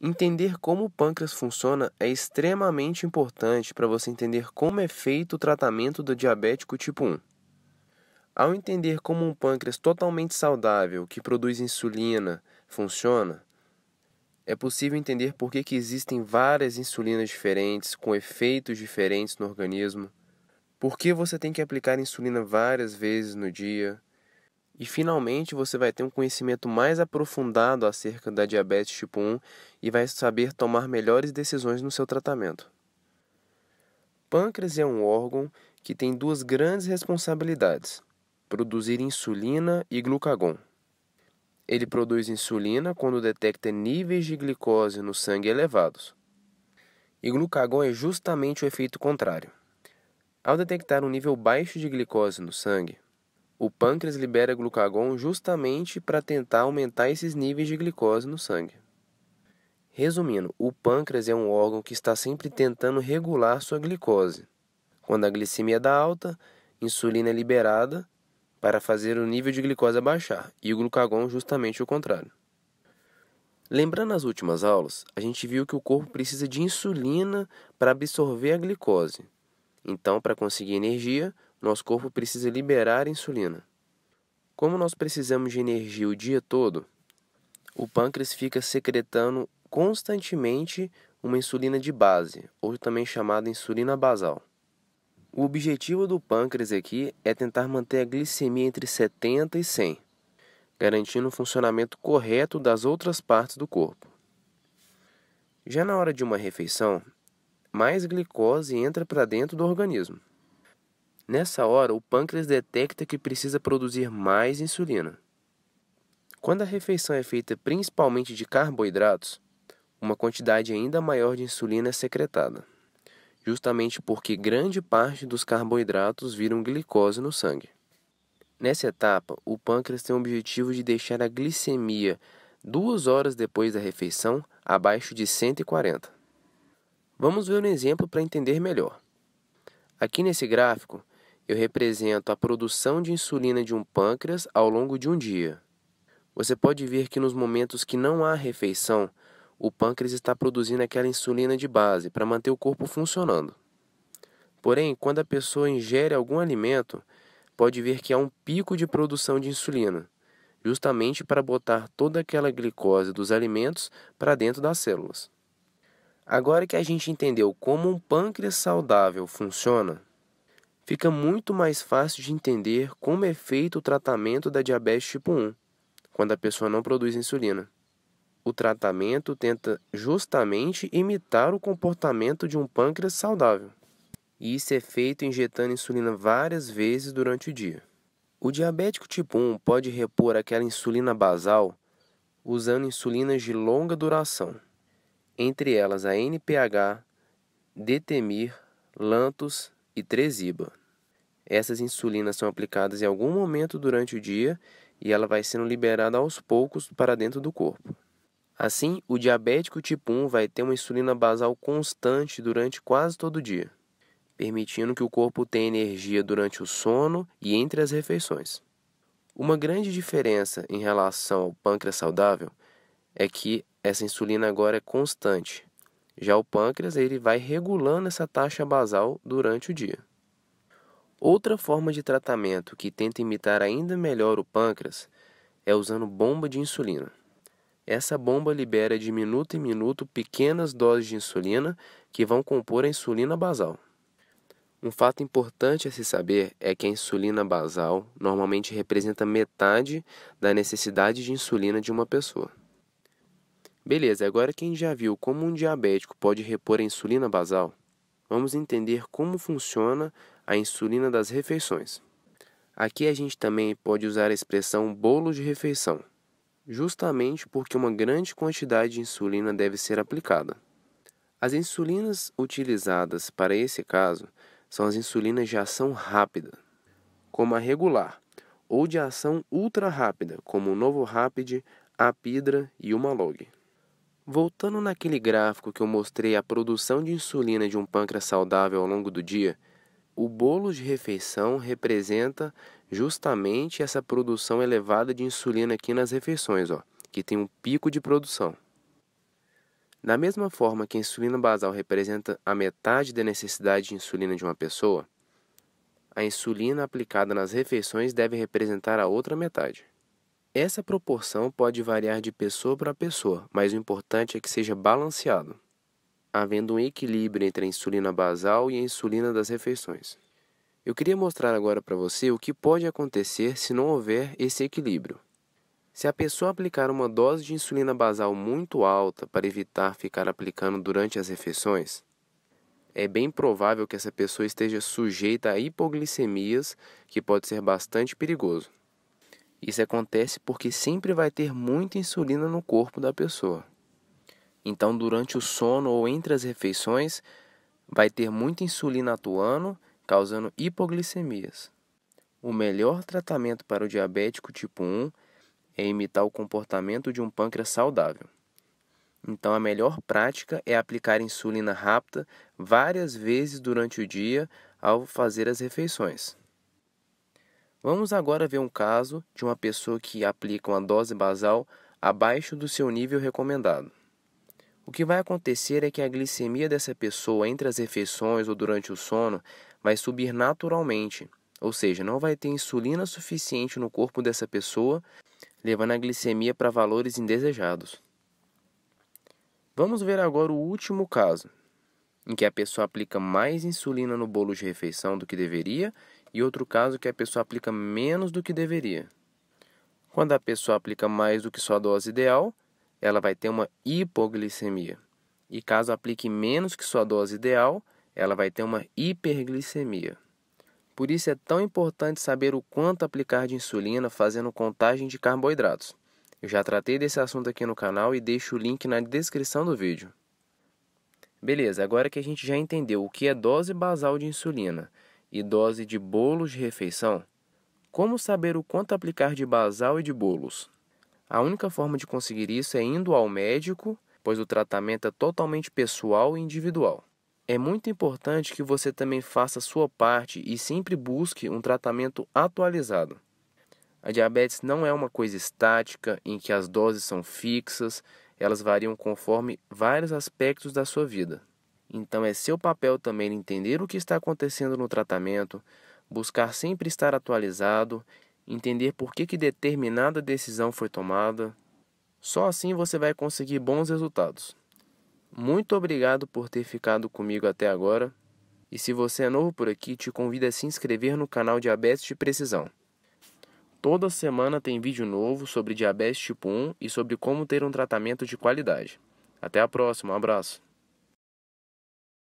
Entender como o pâncreas funciona é extremamente importante para você entender como é feito o tratamento do diabético tipo 1. Ao entender como um pâncreas totalmente saudável, que produz insulina, funciona, é possível entender por que, que existem várias insulinas diferentes, com efeitos diferentes no organismo, por que você tem que aplicar insulina várias vezes no dia, e finalmente você vai ter um conhecimento mais aprofundado acerca da diabetes tipo 1 e vai saber tomar melhores decisões no seu tratamento. Pâncreas é um órgão que tem duas grandes responsabilidades: produzir insulina e glucagon. Ele produz insulina quando detecta níveis de glicose no sangue elevados. E glucagon é justamente o efeito contrário. Ao detectar um nível baixo de glicose no sangue, o pâncreas libera glucagon justamente para tentar aumentar esses níveis de glicose no sangue. Resumindo, o pâncreas é um órgão que está sempre tentando regular sua glicose. Quando a glicemia dá alta, insulina é liberada para fazer o nível de glicose baixar e o glucagon justamente o contrário. Lembrando as últimas aulas, a gente viu que o corpo precisa de insulina para absorver a glicose. Então, para conseguir energia, nosso corpo precisa liberar insulina. Como nós precisamos de energia o dia todo, o pâncreas fica secretando constantemente uma insulina de base, ou também chamada insulina basal. O objetivo do pâncreas aqui é tentar manter a glicemia entre 70 e 100, garantindo o funcionamento correto das outras partes do corpo. Já na hora de uma refeição, mais glicose entra para dentro do organismo. Nessa hora, o pâncreas detecta que precisa produzir mais insulina. Quando a refeição é feita principalmente de carboidratos, uma quantidade ainda maior de insulina é secretada, justamente porque grande parte dos carboidratos viram glicose no sangue. Nessa etapa, o pâncreas tem o objetivo de deixar a glicemia duas horas depois da refeição abaixo de 140. Vamos ver um exemplo para entender melhor. Aqui nesse gráfico, eu represento a produção de insulina de um pâncreas ao longo de um dia. Você pode ver que nos momentos que não há refeição, o pâncreas está produzindo aquela insulina de base para manter o corpo funcionando. Porém, quando a pessoa ingere algum alimento, pode ver que há um pico de produção de insulina, justamente para botar toda aquela glicose dos alimentos para dentro das células. Agora que a gente entendeu como um pâncreas saudável funciona, fica muito mais fácil de entender como é feito o tratamento da diabetes tipo 1, quando a pessoa não produz insulina. O tratamento tenta justamente imitar o comportamento de um pâncreas saudável. E isso é feito injetando insulina várias vezes durante o dia. O diabético tipo 1 pode repor aquela insulina basal usando insulinas de longa duração, entre elas a NPH, Detemir, Lantus, e Treziba. Essas insulinas são aplicadas em algum momento durante o dia e ela vai sendo liberada aos poucos para dentro do corpo. Assim, o diabético tipo 1 vai ter uma insulina basal constante durante quase todo o dia, permitindo que o corpo tenha energia durante o sono e entre as refeições. Uma grande diferença em relação ao pâncreas saudável é que essa insulina agora é constante, já o pâncreas ele vai regulando essa taxa basal durante o dia. Outra forma de tratamento que tenta imitar ainda melhor o pâncreas é usando bomba de insulina. Essa bomba libera de minuto em minuto pequenas doses de insulina que vão compor a insulina basal. Um fato importante a se saber é que a insulina basal normalmente representa metade da necessidade de insulina de uma pessoa. Beleza, agora quem já viu como um diabético pode repor a insulina basal, vamos entender como funciona a insulina das refeições. Aqui a gente também pode usar a expressão bolo de refeição, justamente porque uma grande quantidade de insulina deve ser aplicada. As insulinas utilizadas para esse caso são as insulinas de ação rápida, como a regular, ou de ação ultra rápida, como o novo a Pidra e uma Log. Voltando naquele gráfico que eu mostrei a produção de insulina de um pâncreas saudável ao longo do dia, o bolo de refeição representa justamente essa produção elevada de insulina aqui nas refeições, ó, que tem um pico de produção. Da mesma forma que a insulina basal representa a metade da necessidade de insulina de uma pessoa, a insulina aplicada nas refeições deve representar a outra metade. Essa proporção pode variar de pessoa para pessoa, mas o importante é que seja balanceado, havendo um equilíbrio entre a insulina basal e a insulina das refeições. Eu queria mostrar agora para você o que pode acontecer se não houver esse equilíbrio. Se a pessoa aplicar uma dose de insulina basal muito alta para evitar ficar aplicando durante as refeições, é bem provável que essa pessoa esteja sujeita a hipoglicemias, que pode ser bastante perigoso. Isso acontece porque sempre vai ter muita insulina no corpo da pessoa. Então, durante o sono ou entre as refeições, vai ter muita insulina atuando, causando hipoglicemias. O melhor tratamento para o diabético tipo 1 é imitar o comportamento de um pâncreas saudável. Então, a melhor prática é aplicar insulina rápida várias vezes durante o dia ao fazer as refeições. Vamos agora ver um caso de uma pessoa que aplica uma dose basal abaixo do seu nível recomendado. O que vai acontecer é que a glicemia dessa pessoa entre as refeições ou durante o sono vai subir naturalmente, ou seja, não vai ter insulina suficiente no corpo dessa pessoa, levando a glicemia para valores indesejados. Vamos ver agora o último caso, em que a pessoa aplica mais insulina no bolo de refeição do que deveria e outro caso que a pessoa aplica menos do que deveria. Quando a pessoa aplica mais do que sua dose ideal, ela vai ter uma hipoglicemia. E caso aplique menos que sua dose ideal, ela vai ter uma hiperglicemia. Por isso é tão importante saber o quanto aplicar de insulina fazendo contagem de carboidratos. Eu já tratei desse assunto aqui no canal e deixo o link na descrição do vídeo. Beleza, agora que a gente já entendeu o que é dose basal de insulina e dose de bolos de refeição? Como saber o quanto aplicar de basal e de bolos? A única forma de conseguir isso é indo ao médico, pois o tratamento é totalmente pessoal e individual. É muito importante que você também faça sua parte e sempre busque um tratamento atualizado. A diabetes não é uma coisa estática em que as doses são fixas, elas variam conforme vários aspectos da sua vida. Então é seu papel também entender o que está acontecendo no tratamento, buscar sempre estar atualizado, entender por que, que determinada decisão foi tomada. Só assim você vai conseguir bons resultados. Muito obrigado por ter ficado comigo até agora. E se você é novo por aqui, te convido a se inscrever no canal Diabetes de Precisão. Toda semana tem vídeo novo sobre diabetes tipo 1 e sobre como ter um tratamento de qualidade. Até a próxima, um abraço.